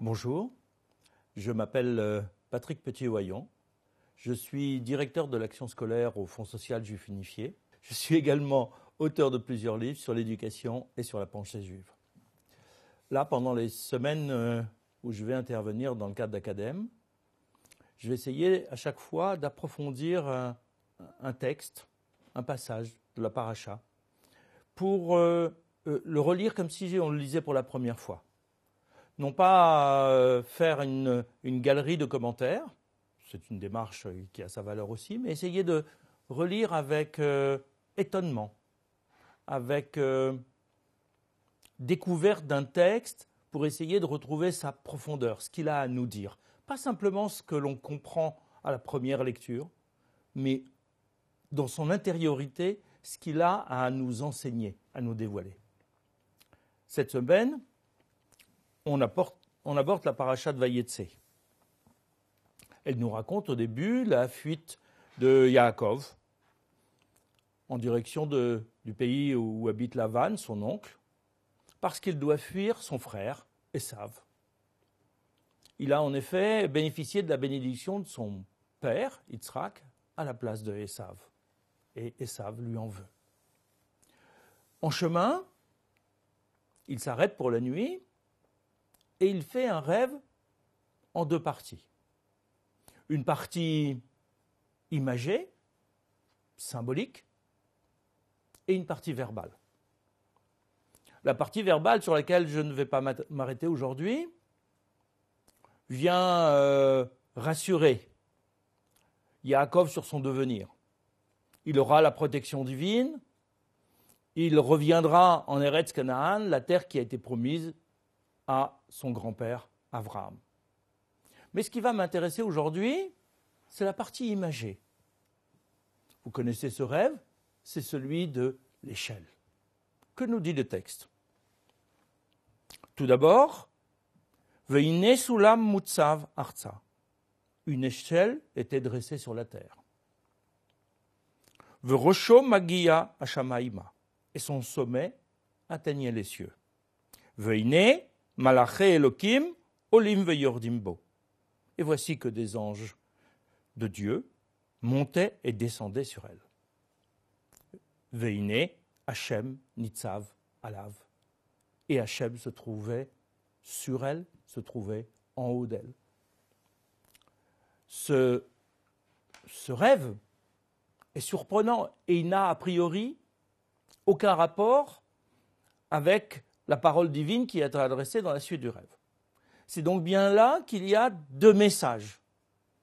Bonjour, je m'appelle euh, Patrick Petit-Oyon. Je suis directeur de l'action scolaire au Fonds social juif unifié. Je suis également auteur de plusieurs livres sur l'éducation et sur la pensée juive. Là, pendant les semaines euh, où je vais intervenir dans le cadre d'Acadème, je vais essayer à chaque fois d'approfondir un, texte, un passage de la paracha pour euh, euh, le relire comme si on le lisait pour la première fois. Non pas euh, faire une, galerie de commentaires, c'est une démarche qui a sa valeur aussi, mais essayer de relire avec étonnement, avec découverte d'un texte pour essayer de retrouver sa profondeur, ce qu'il a à nous dire. Pas simplement ce que l'on comprend à la première lecture, mais dans son intériorité, ce qu'il a à nous enseigner, à nous dévoiler. Cette semaine, on, apporte, aborde la paracha de Vayetse. Elle nous raconte au début la fuite de Yaakov en direction du pays où habite Lavan, son oncle, parce qu'il doit fuir son frère, Esav. Il a en effet bénéficié de la bénédiction de son père, Yitzhak, à la place de Esav et Esav lui en veut. En chemin, il s'arrête pour la nuit et il fait un rêve en deux parties. Une partie imagée, symbolique, et une partie verbale. La partie verbale sur laquelle je ne vais pas m'arrêter aujourd'hui vient euh, rassurer Yaakov sur son devenir il aura la protection divine, il reviendra en Eretz Canaan, la terre qui a été promise à son grand-père Abraham. Mais ce qui va m'intéresser aujourd'hui, c'est la partie imagée. Vous connaissez ce rêve, c'est celui de l'échelle. Que nous dit le texte Tout d'abord, Veine Sulam Mutsav Arza. Une échelle était dressée sur la terre. Et son sommet atteignait les cieux. Veine Malaché Elohim Olim Veyordimbo. Et voici que des anges de Dieu montaient et descendaient sur elle. Veine Hachem Nitzav Alav. Et Hachem se trouvait sur elle, se trouvait en haut d'elle. Ce, ce rêve est surprenant et il n'a a priori aucun rapport avec la parole divine qui est adressée dans la suite du rêve. C'est donc bien là qu'il y a deux messages.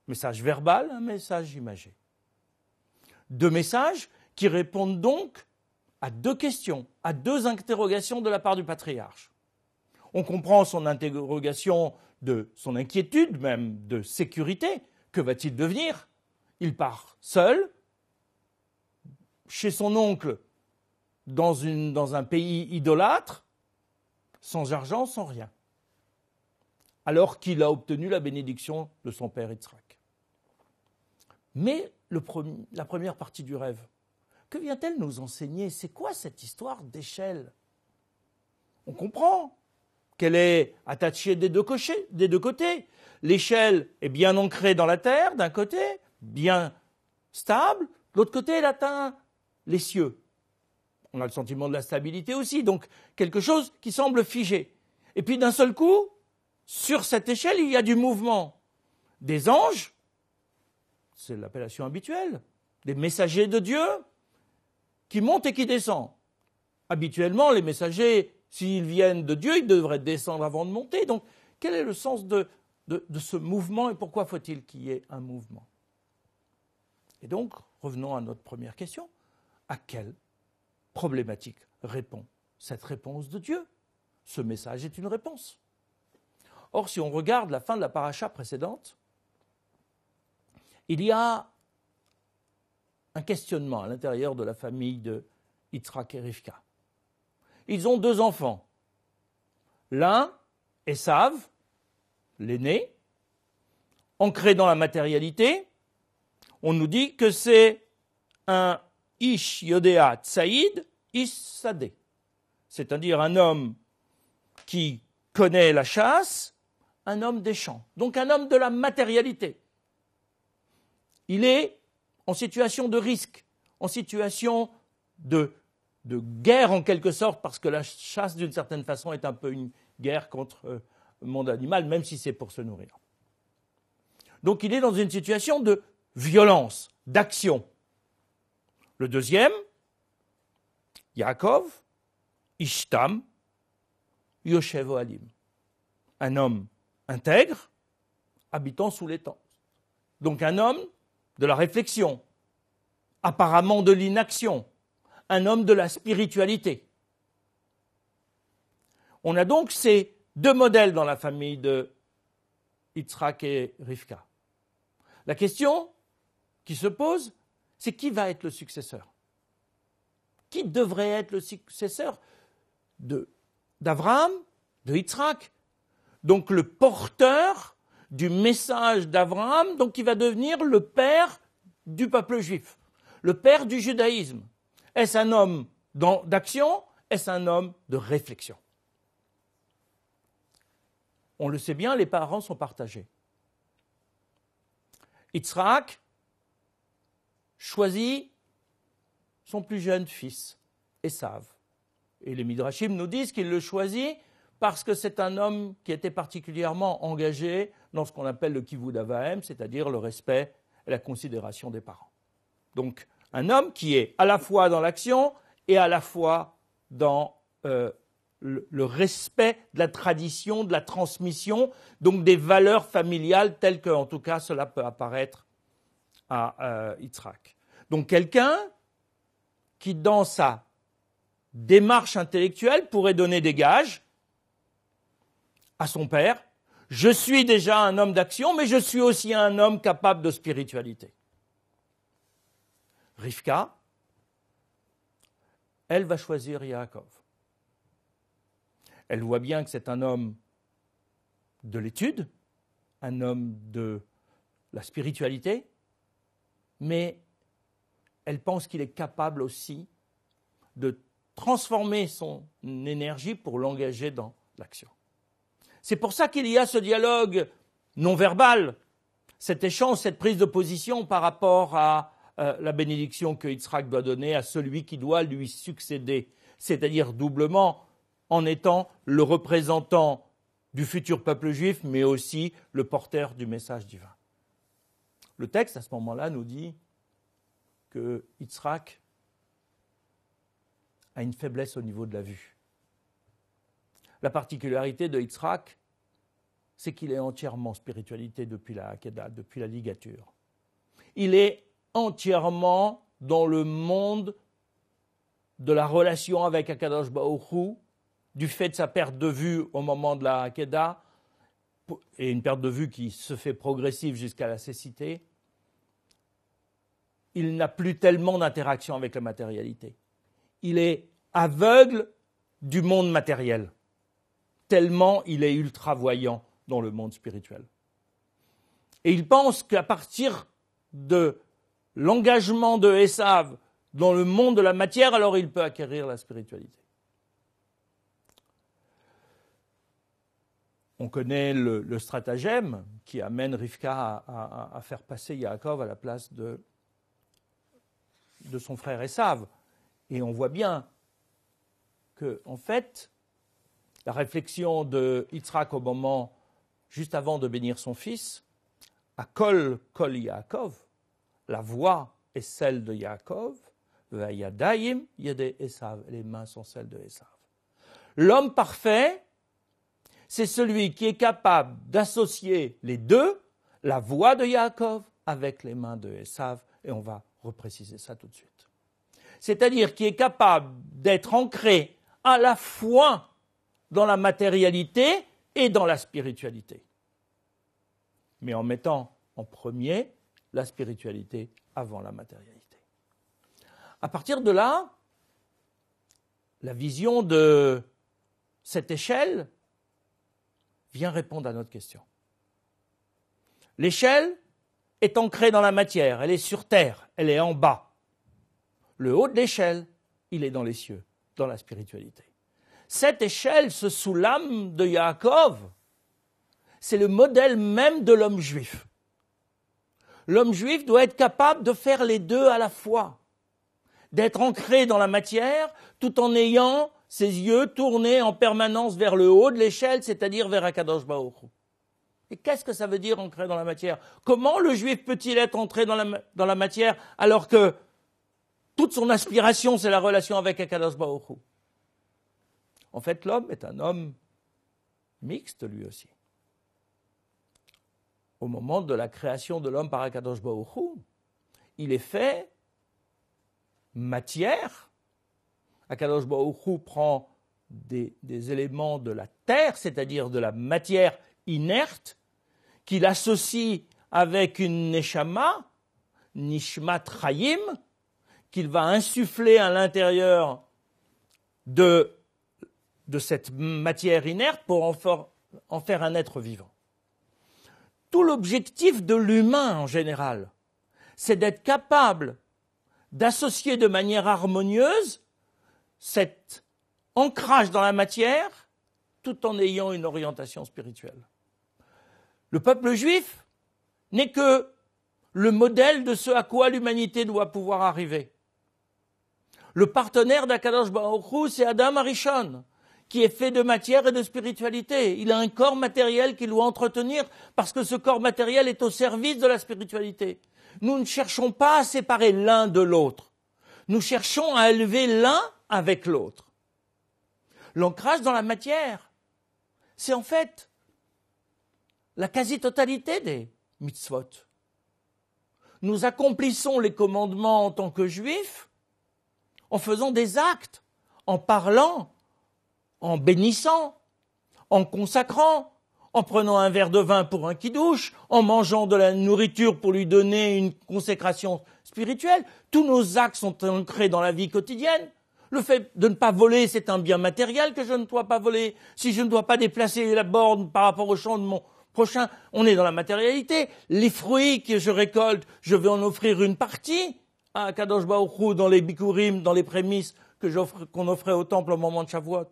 message verbal, message imagé. Deux messages qui répondent donc à deux questions, à deux interrogations de la part du patriarche. On comprend son interrogation de son inquiétude même de sécurité. Que va-t-il devenir Il part seul, chez son oncle dans, un pays idolâtre, sans argent, sans rien, alors qu'il a obtenu la bénédiction de son père Yitzhak. Mais la première partie du rêve, que vient-elle nous enseigner C'est quoi cette histoire d'échelle On comprend qu'elle est attachée des deux, des deux côtés. L'échelle est bien ancrée dans la terre d'un côté, bien stable, de l'autre côté elle atteint les cieux. On a le sentiment de la stabilité aussi, donc quelque chose qui semble figé. Et puis d'un seul coup, sur cette échelle, il y a du mouvement. Des anges, c'est l'appellation habituelle, des messagers de Dieu qui montent et qui descendent. Habituellement, les messagers, s'ils viennent de Dieu, ils devraient descendre avant de monter. Donc, quel est le sens de, de ce mouvement et pourquoi faut-il qu'il y ait un mouvement Et donc, revenons à notre première question à quelle problématique répond cette réponse de Dieu Ce message est une réponse. Or, si on regarde la fin de la paracha précédente, il y a un questionnement à l'intérieur de la famille de Yitzhak et Rivka. Ils ont deux enfants. L'un, Esav, l'aîné, ancré dans la matérialité, on nous dit que c'est un Ish Yodea Tsaïd is C'est-à-dire un homme qui connaît la chasse, un homme des champs. Donc un homme de la matérialité. Il est en situation de risque, en situation de guerre en quelque sorte, parce que la chasse d'une certaine façon est un peu une guerre contre euh, le monde animal, même si c'est pour se nourrir. Donc il est dans une situation de violence, d'action. Le deuxième, Yaakov, Ishtam, Yoshev Oalim. Un homme intègre, habitant sous les temps, Donc un homme de la réflexion, apparemment de l'inaction, un homme de la spiritualité. On a donc ces deux modèles dans la famille de Yitzhak et Rivka. La question qui se pose, c'est qui va être le successeur Qui devrait être le successeur de d'Abraham, de Yitzhak Donc le porteur du message d'Abraham, donc qui va devenir le père du peuple juif, le père du judaïsme. Est-ce un homme d'action Est-ce un homme de réflexion On le sait bien, les parents sont partagés. Yitzhak choisit son plus jeune fils, et savent Et les Midrashim nous disent qu'il le choisit parce que c'est un homme qui était particulièrement engagé dans ce qu'on appelle le kivud c'est-à-dire le respect et la considération des parents. Donc, un homme qui est à la fois dans l'action et à la fois dans euh, le, le respect de la tradition, de la transmission, donc des valeurs familiales telles que, en tout cas, cela peut apparaître à euh, Yitzhak. Donc quelqu'un qui, dans sa démarche intellectuelle, pourrait donner des gages à son père. Je suis déjà un homme d'action, mais je suis aussi un homme capable de spiritualité. Rivka, elle va choisir Yaakov. Elle voit bien que c'est un homme de l'étude, un homme de la spiritualité, mais elle pense qu'il est capable aussi de transformer son énergie pour l'engager dans l'action. C'est pour ça qu'il y a ce dialogue non verbal, cet échange, cette prise de position par rapport à euh, la bénédiction que Yitzhak doit donner à celui qui doit lui succéder, c'est-à-dire doublement en étant le représentant du futur peuple juif, mais aussi le porteur du message divin. Le texte, à ce moment-là, nous dit que Yitzhak a une faiblesse au niveau de la vue. La particularité de Yitzhak, c'est qu'il est entièrement spiritualité depuis la Hakeda, depuis la ligature. Il est entièrement dans le monde de la relation avec Akadosh Baoru, du fait de sa perte de vue au moment de la Hakeda, et une perte de vue qui se fait progressive jusqu'à la cécité, il n'a plus tellement d'interaction avec la matérialité. Il est aveugle du monde matériel, tellement il est ultravoyant dans le monde spirituel. Et il pense qu'à partir de l'engagement de Esav dans le monde de la matière, alors il peut acquérir la spiritualité. On connaît le, stratagème qui amène Rivka à, faire passer Yaakov à la place de, de son frère Esav. Et on voit bien que, en fait, la réflexion de Yitzhak au moment, juste avant de bénir son fils, à Kol Kol Yaakov, la voix est celle de Yaakov, Yede Esav, les mains sont celles de Esav. L'homme parfait c'est celui qui est capable d'associer les deux, la voix de Yaakov avec les mains de Esav, et on va repréciser ça tout de suite. C'est-à-dire qui est capable d'être ancré à la fois dans la matérialité et dans la spiritualité. Mais en mettant en premier la spiritualité avant la matérialité. À partir de là, la vision de cette échelle répondre à notre question. L'échelle est ancrée dans la matière, elle est sur terre, elle est en bas. Le haut de l'échelle, il est dans les cieux, dans la spiritualité. Cette échelle, ce sous lâme de Yaakov, c'est le modèle même de l'homme juif. L'homme juif doit être capable de faire les deux à la fois, d'être ancré dans la matière tout en ayant ses yeux tournés en permanence vers le haut de l'échelle, c'est-à-dire vers Akadosh Baruch. Et qu'est-ce que ça veut dire entrer dans la matière Comment le juif peut-il être entré dans la, matière alors que toute son aspiration, c'est la relation avec Akadosh Baruch En fait, l'homme est un homme mixte lui aussi. Au moment de la création de l'homme par Akadosh Baruch il est fait matière Akadosh prend des, éléments de la terre, c'est-à-dire de la matière inerte, qu'il associe avec une neshama, Nishma chayim, qu'il va insuffler à l'intérieur de, cette matière inerte pour en faire un être vivant. Tout l'objectif de l'humain en général, c'est d'être capable d'associer de manière harmonieuse cet ancrage dans la matière tout en ayant une orientation spirituelle. Le peuple juif n'est que le modèle de ce à quoi l'humanité doit pouvoir arriver. Le partenaire d'Akadosh Baruch c'est Adam Arishon, qui est fait de matière et de spiritualité. Il a un corps matériel qu'il doit entretenir parce que ce corps matériel est au service de la spiritualité. Nous ne cherchons pas à séparer l'un de l'autre. Nous cherchons à élever l'un avec l'autre. L'ancrage dans la matière, c'est en fait la quasi-totalité des mitzvot. Nous accomplissons les commandements en tant que juifs en faisant des actes, en parlant, en bénissant, en consacrant, en prenant un verre de vin pour un qui douche, en mangeant de la nourriture pour lui donner une consécration spirituelle. Tous nos actes sont ancrés dans la vie quotidienne. Le fait de ne pas voler, c'est un bien matériel que je ne dois pas voler. Si je ne dois pas déplacer la borne par rapport au champ de mon prochain, on est dans la matérialité. Les fruits que je récolte, je vais en offrir une partie à Kadosh Baruchou dans les bikurim, dans les prémices qu'on offrait au temple au moment de Shavuot.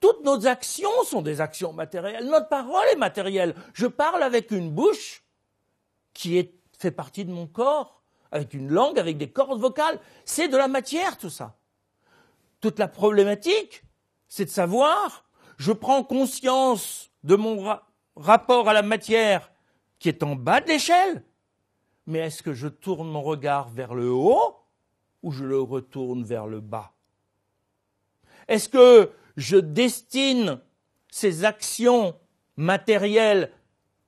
Toutes nos actions sont des actions matérielles. Notre parole est matérielle. Je parle avec une bouche qui fait partie de mon corps, avec une langue, avec des cordes vocales. C'est de la matière, tout ça toute la problématique, c'est de savoir, je prends conscience de mon rapport à la matière qui est en bas de l'échelle, mais est-ce que je tourne mon regard vers le haut ou je le retourne vers le bas Est-ce que je destine ces actions matérielles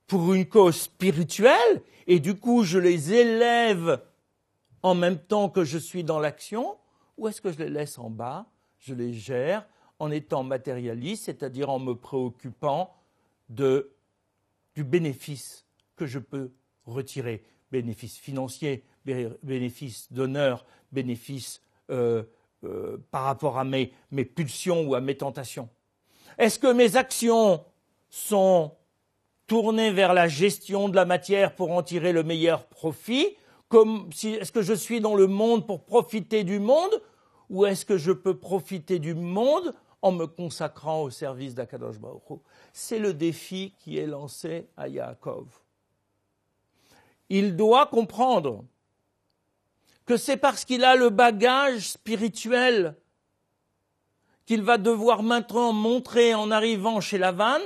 pour une cause spirituelle et du coup je les élève en même temps que je suis dans l'action ou est-ce que je les laisse en bas, je les gère en étant matérialiste, c'est-à-dire en me préoccupant de, du bénéfice que je peux retirer, bénéfice financier, bénéfice d'honneur, bénéfice euh, euh, par rapport à mes, pulsions ou à mes tentations. Est-ce que mes actions sont tournées vers la gestion de la matière pour en tirer le meilleur profit Est-ce que je suis dans le monde pour profiter du monde ou est-ce que je peux profiter du monde en me consacrant au service d'Akadosh Baruch C'est le défi qui est lancé à Yaakov. Il doit comprendre que c'est parce qu'il a le bagage spirituel qu'il va devoir maintenant montrer en arrivant chez la qui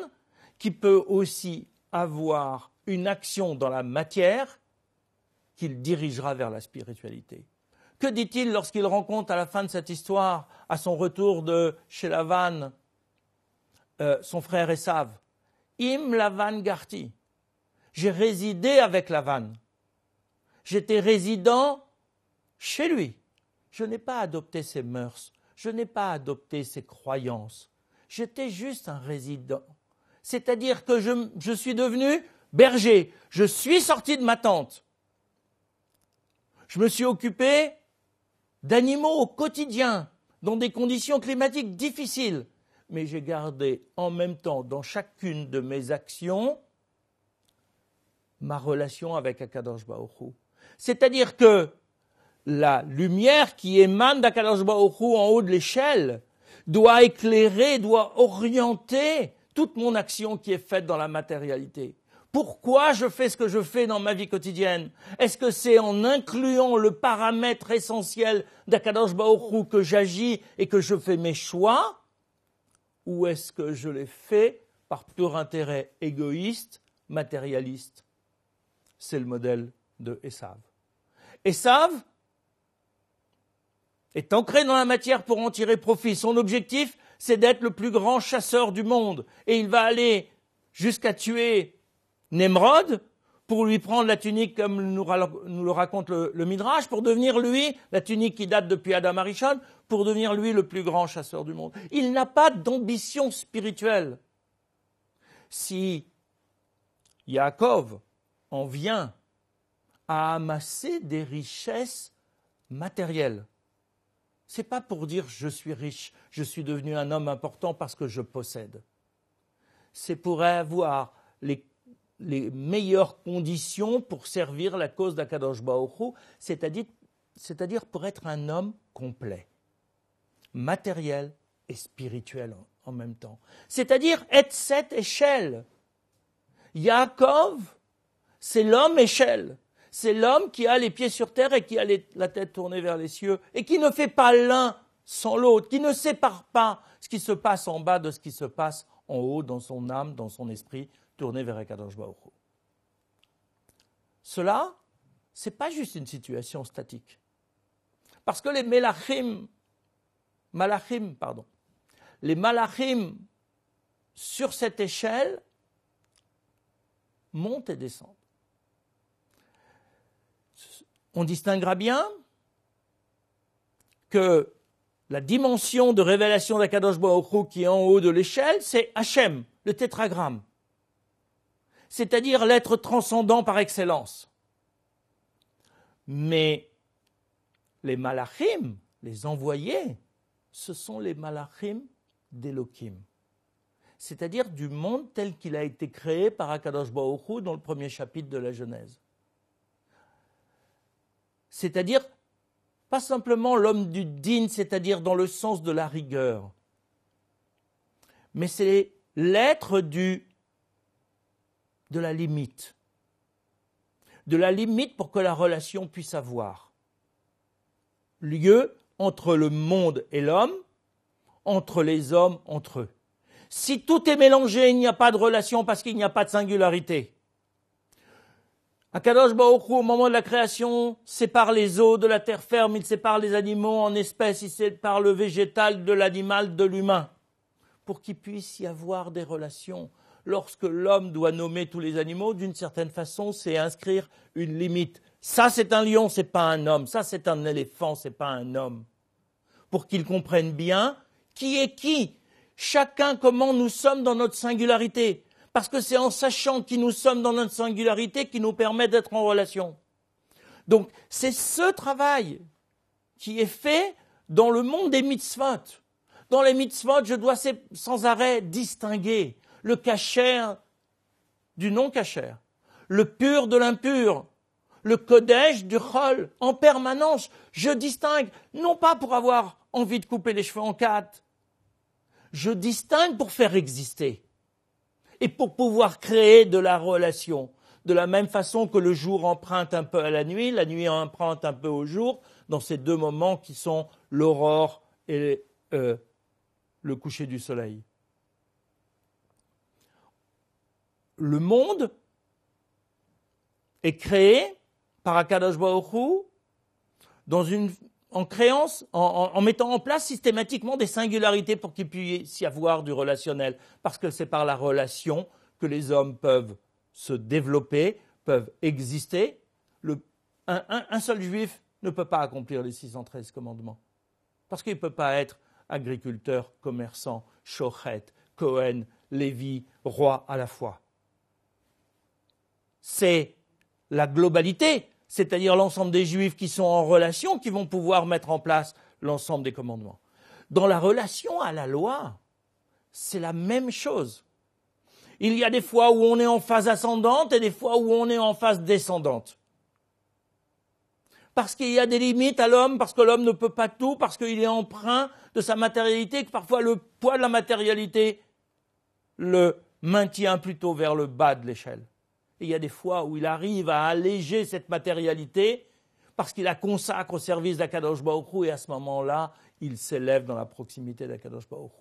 qu'il peut aussi avoir une action dans la matière qu'il dirigera vers la spiritualité. Que dit-il lorsqu'il rencontre à la fin de cette histoire, à son retour de chez Lavanne, euh, son frère Essave Im Lavan Garti. J'ai résidé avec Lavanne. J'étais résident chez lui. Je n'ai pas adopté ses mœurs. Je n'ai pas adopté ses croyances. J'étais juste un résident. C'est-à-dire que je, je suis devenu berger. Je suis sorti de ma tente. Je me suis occupé d'animaux au quotidien, dans des conditions climatiques difficiles. Mais j'ai gardé en même temps dans chacune de mes actions ma relation avec Akadosh C'est-à-dire que la lumière qui émane d'Akadosh en haut de l'échelle doit éclairer, doit orienter toute mon action qui est faite dans la matérialité. Pourquoi je fais ce que je fais dans ma vie quotidienne Est-ce que c'est en incluant le paramètre essentiel d'Akadosh que j'agis et que je fais mes choix Ou est-ce que je les fais par pur intérêt égoïste, matérialiste C'est le modèle de Esav. Esav est ancré dans la matière pour en tirer profit. Son objectif, c'est d'être le plus grand chasseur du monde. Et il va aller jusqu'à tuer Nemrod pour lui prendre la tunique comme nous, nous le raconte le, Midrash, pour devenir lui, la tunique qui date depuis Adam Arishon, pour devenir lui le plus grand chasseur du monde. Il n'a pas d'ambition spirituelle. Si Yaakov en vient à amasser des richesses matérielles, c'est pas pour dire je suis riche, je suis devenu un homme important parce que je possède. C'est pour avoir les les meilleures conditions pour servir la cause d'Akadosh Baoru, c'est-à-dire, pour être un homme complet, matériel et spirituel en, même temps. C'est-à-dire être cette échelle. Yaakov, c'est l'homme échelle. C'est l'homme qui a les pieds sur terre et qui a la tête tournée vers les cieux et qui ne fait pas l'un sans l'autre, qui ne sépare pas ce qui se passe en bas de ce qui se passe en haut dans son âme, dans son esprit, tourner vers Akadosh Baruch Cela, ce n'est pas juste une situation statique. Parce que les Melachim, Malachim, pardon, les Malachim sur cette échelle montent et descendent. On distinguera bien que la dimension de révélation d'Akadosh Baruch qui est en haut de l'échelle, c'est Hachem, le tétragramme c'est-à-dire l'être transcendant par excellence. Mais les malachim, les envoyés, ce sont les malachim d'Elohim, c'est-à-dire du monde tel qu'il a été créé par Akadosh Baruch dans le premier chapitre de la Genèse. C'est-à-dire pas simplement l'homme du digne, c'est-à-dire dans le sens de la rigueur, mais c'est l'être du de la limite. De la limite pour que la relation puisse avoir lieu entre le monde et l'homme, entre les hommes, entre eux. Si tout est mélangé, il n'y a pas de relation parce qu'il n'y a pas de singularité. Akadosh Baruch au moment de la création, sépare les eaux de la terre ferme, il sépare les animaux en espèces, il sépare le végétal de l'animal de l'humain, pour qu'il puisse y avoir des relations lorsque l'homme doit nommer tous les animaux, d'une certaine façon, c'est inscrire une limite. Ça, c'est un lion, n'est pas un homme. Ça, c'est un éléphant, c'est pas un homme. Pour qu'ils comprennent bien qui est qui, chacun comment nous sommes dans notre singularité. Parce que c'est en sachant qui nous sommes dans notre singularité qui nous permet d'être en relation. Donc, c'est ce travail qui est fait dans le monde des mitzvot. Dans les mitzvot, je dois sans arrêt distinguer le cacher du non cacher, le pur de l'impur, le codège du chol, en permanence. Je distingue, non pas pour avoir envie de couper les cheveux en quatre, je distingue pour faire exister et pour pouvoir créer de la relation. De la même façon que le jour emprunte un peu à la nuit, la nuit emprunte un peu au jour, dans ces deux moments qui sont l'aurore et euh, le coucher du soleil. le monde est créé par Akadosh Baruch en créance en, mettant en place systématiquement des singularités pour qu'il puisse y avoir du relationnel, parce que c'est par la relation que les hommes peuvent se développer, peuvent exister. un, seul juif ne peut pas accomplir les 613 commandements, parce qu'il ne peut pas être agriculteur, commerçant, chochette, Cohen, Lévi, roi à la fois c'est la globalité, c'est-à-dire l'ensemble des juifs qui sont en relation, qui vont pouvoir mettre en place l'ensemble des commandements. Dans la relation à la loi, c'est la même chose. Il y a des fois où on est en phase ascendante et des fois où on est en phase descendante. Parce qu'il y a des limites à l'homme, parce que l'homme ne peut pas tout, parce qu'il est emprunt de sa matérialité, que parfois le poids de la matérialité le maintient plutôt vers le bas de l'échelle il y a des fois où il arrive à alléger cette matérialité parce qu'il la consacre au service d'Akadosh Baruch et à ce moment-là, il s'élève dans la proximité d'Akadosh Baruch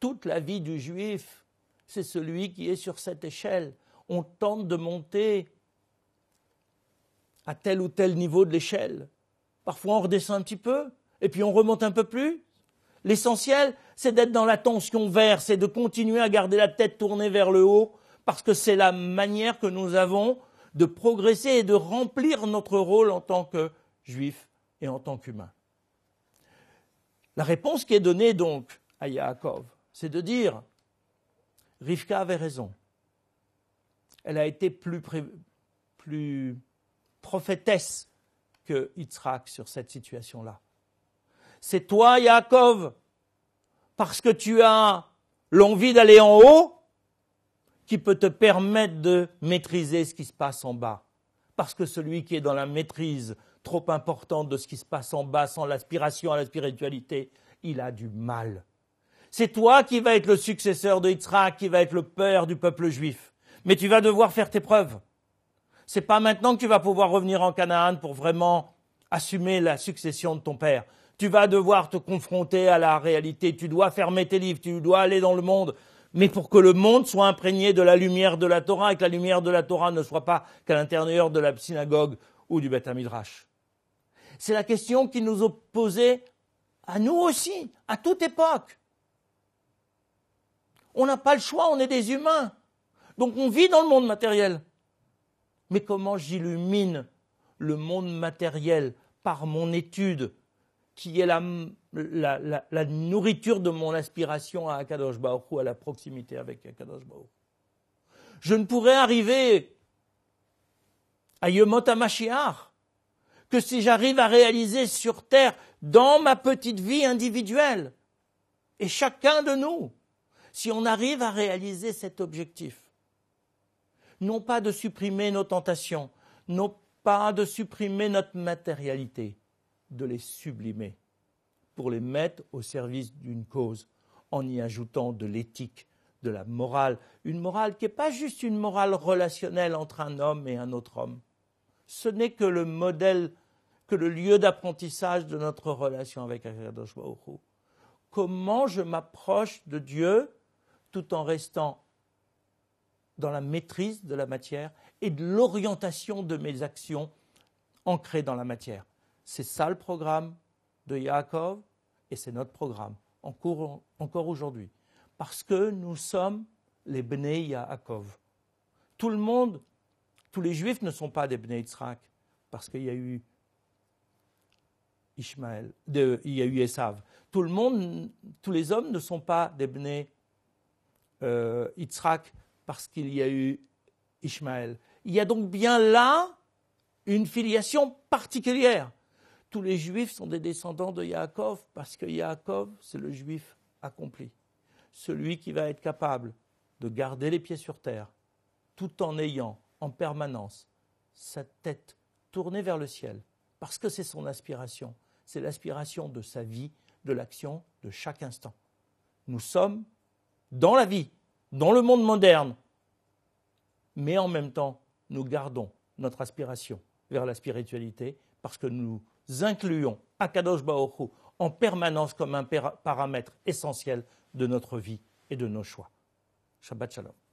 Toute la vie du juif, c'est celui qui est sur cette échelle. On tente de monter à tel ou tel niveau de l'échelle. Parfois, on redescend un petit peu, et puis on remonte un peu plus. L'essentiel, c'est d'être dans la tension verte, c'est de continuer à garder la tête tournée vers le haut, parce que c'est la manière que nous avons de progresser et de remplir notre rôle en tant que juifs et en tant qu'humains. La réponse qui est donnée donc à Yaakov, c'est de dire Rivka avait raison. Elle a été plus, plus prophétesse que Yitzhak sur cette situation-là. C'est toi, Yaakov, parce que tu as l'envie d'aller en haut, qui peut te permettre de maîtriser ce qui se passe en bas. Parce que celui qui est dans la maîtrise trop importante de ce qui se passe en bas, sans l'aspiration à la spiritualité, il a du mal. C'est toi qui vas être le successeur de Yitzhak, qui va être le père du peuple juif. Mais tu vas devoir faire tes preuves. C'est pas maintenant que tu vas pouvoir revenir en Canaan pour vraiment assumer la succession de ton père. Tu vas devoir te confronter à la réalité. Tu dois fermer tes livres. Tu dois aller dans le monde mais pour que le monde soit imprégné de la lumière de la Torah et que la lumière de la Torah ne soit pas qu'à l'intérieur de la synagogue ou du Beth Amidrash. C'est la question qui nous opposait à nous aussi, à toute époque. On n'a pas le choix, on est des humains. Donc on vit dans le monde matériel. Mais comment j'illumine le monde matériel par mon étude, qui est la, nourriture de mon aspiration à Akadosh Baruch à la proximité avec Akadosh Je ne pourrais arriver à Yemot que si j'arrive à réaliser sur terre, dans ma petite vie individuelle, et chacun de nous, si on arrive à réaliser cet objectif, non pas de supprimer nos tentations, non pas de supprimer notre matérialité, de les sublimer pour les mettre au service d'une cause en y ajoutant de l'éthique, de la morale, une morale qui n'est pas juste une morale relationnelle entre un homme et un autre homme. Ce n'est que le modèle, que le lieu d'apprentissage de notre relation avec Akadosh Comment je m'approche de Dieu tout en restant dans la maîtrise de la matière et de l'orientation de mes actions ancrées dans la matière. C'est ça le programme de Yaakov et c'est notre programme encore, encore aujourd'hui. Parce que nous sommes les Bnei Yaakov. Tout le monde, tous les Juifs ne sont pas des Bnei Yitzhak parce qu'il y a eu Ishmael, il y a eu Esav. Tout le monde, tous les hommes ne sont pas des Bnei euh, parce qu'il y a eu Ishmael. Il y a donc bien là une filiation particulière tous les juifs sont des descendants de Yaakov parce que Yaakov, c'est le juif accompli, celui qui va être capable de garder les pieds sur terre tout en ayant en permanence sa tête tournée vers le ciel parce que c'est son aspiration, c'est l'aspiration de sa vie, de l'action de chaque instant. Nous sommes dans la vie, dans le monde moderne, mais en même temps, nous gardons notre aspiration vers la spiritualité parce que nous incluons Akadosh Baoru en permanence comme un paramètre essentiel de notre vie et de nos choix. Shabbat Shalom.